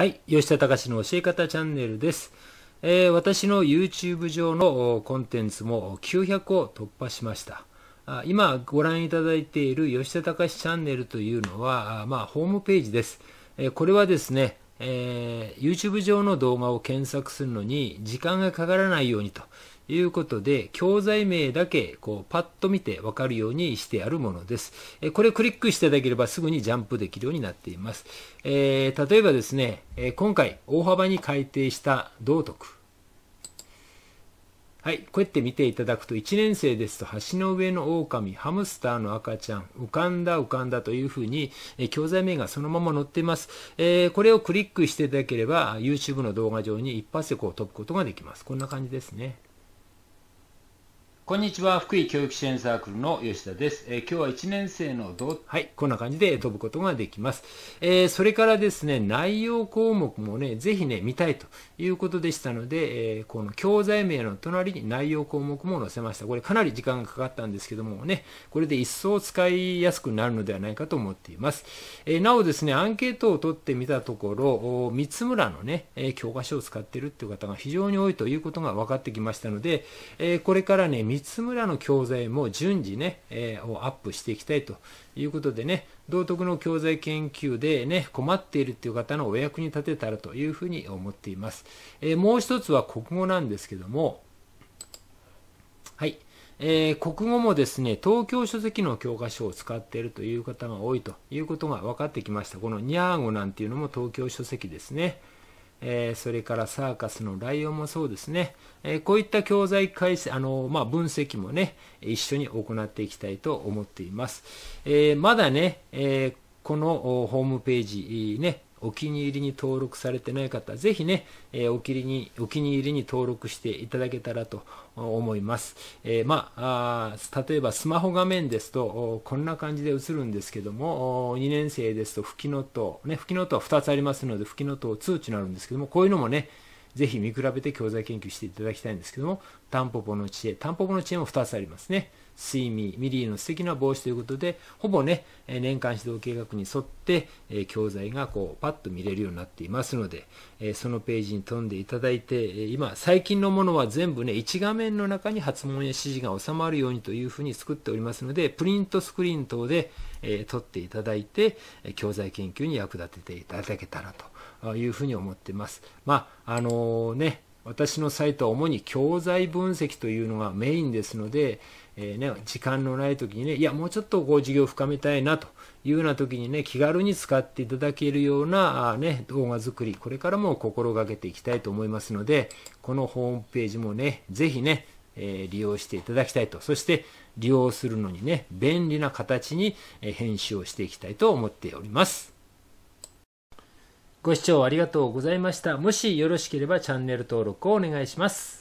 はい、吉田隆の教え方チャンネルです。えー、私の YouTube 上のコンテンツも900を突破しました。今ご覧いただいている吉田隆チャンネルというのは、まあ、ホームページです。えこれはですね、えー、YouTube 上の動画を検索するのに時間がかからないようにということで、教材名だけこうパッと見てわかるようにしてあるものです。これをクリックしていただければすぐにジャンプできるようになっています。えー、例えばですね、今回大幅に改定した道徳。はい、こうやって見ていただくと、1年生ですと、橋の上の狼、ハムスターの赤ちゃん、浮かんだ浮かんだというふうに、え教材名がそのまま載っています、えー、これをクリックしていただければ、YouTube の動画上に一発でこう飛ぶことができます。こんな感じですね。こんにちは福井教育支援サークルの吉田です、えー、今日は1年生のはいこんな感じで飛ぶことができます、えー、それからですね内容項目もねぜひね見たいということでしたので、えー、この教材名の隣に内容項目も載せましたこれかなり時間がかかったんですけどもねこれで一層使いやすくなるのではないかと思っています、えなおですねアンケートを取ってみたところ三つ村のね、え教科書を使ってるっていう方が非常に多いということが分かってきましたので、えこれからね三村の教材も順次ね、えー、をアップしていきたいということでね、道徳の教材研究でね、困っているっていう方のお役に立てたらというふうに思っています。えー、もう一つは国語なんですけども、はい。えー、国語もですね、東京書籍の教科書を使っているという方が多いということが分かってきました。このニャーゴなんていうのも東京書籍ですね。えー、それからサーカスのライオンもそうですね、えー、こういった教材解析、あのまあ、分析もね、一緒に行っていきたいと思っています。えー、まだね、えこのホームページね、お気に入りに登録されてない方、ぜひね、えー、お気にお気に入りに登録していただけたらと思います。えー、まあ例えばスマホ画面ですと、こんな感じで映るんですけども、2年生ですと、吹きの塔、ね、吹きの塔は2つありますので、吹きの塔通知になるんですけども、こういうのもね、ぜひ見比べて教材研究していただきたいんですけども、タンポポの知恵、タンポポの知恵も2つありますね。睡眠、ミリーの素敵な帽子ということで、ほぼね、年間指導計画に沿って、え教材がこうパッと見れるようになっていますので、えそのページに飛んでいただいて、今、最近のものは全部ね、1画面の中に発問や指示が収まるようにというふうに作っておりますので、プリントスクリーン等で、え撮っていただいて、教材研究に役立てていただけたらと。いうふうに思ってます。まあ、あのね、私のサイトは主に教材分析というのがメインですので、えー、ね、時間のない時にね、いや、もうちょっとこう授業を深めたいなというような時にね、気軽に使っていただけるようなあ、ね、動画作り、これからも心がけていきたいと思いますので、このホームページもね、ぜひね、え利用していただきたいと。そして、利用するのにね、便利な形に編集をしていきたいと思っております。ご視聴ありがとうございました。もしよろしければチャンネル登録をお願いします。